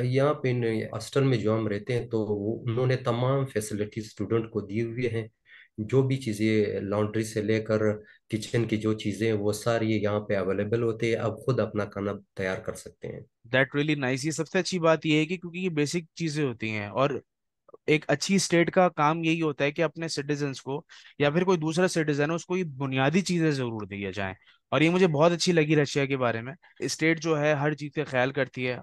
यहाँ पे हॉस्टल में जो हम रहते हैं तो उन्होंने तमाम फैसिलिटी स्टूडेंट को दिए हुई हैं जो भी चीज़ें लॉन्ड्री से लेकर किचन की जो चीज़ें वो सारी यहाँ पे अवेलेबल होते हैं आप खुद अपना खाना तैयार कर सकते हैं दैट रियली नाइस ये सबसे अच्छी बात ये है कि क्योंकि ये बेसिक चीज़ें होती हैं और एक अच्छी स्टेट का काम यही होता है कि अपने सिटीजन को या फिर कोई दूसरा सिटीजन है उसको ये बुनियादी चीज़ें ज़रूर दी जाए और ये मुझे बहुत अच्छी लगी रशिया के बारे में स्टेट जो है हर चीज़ का ख्याल करती है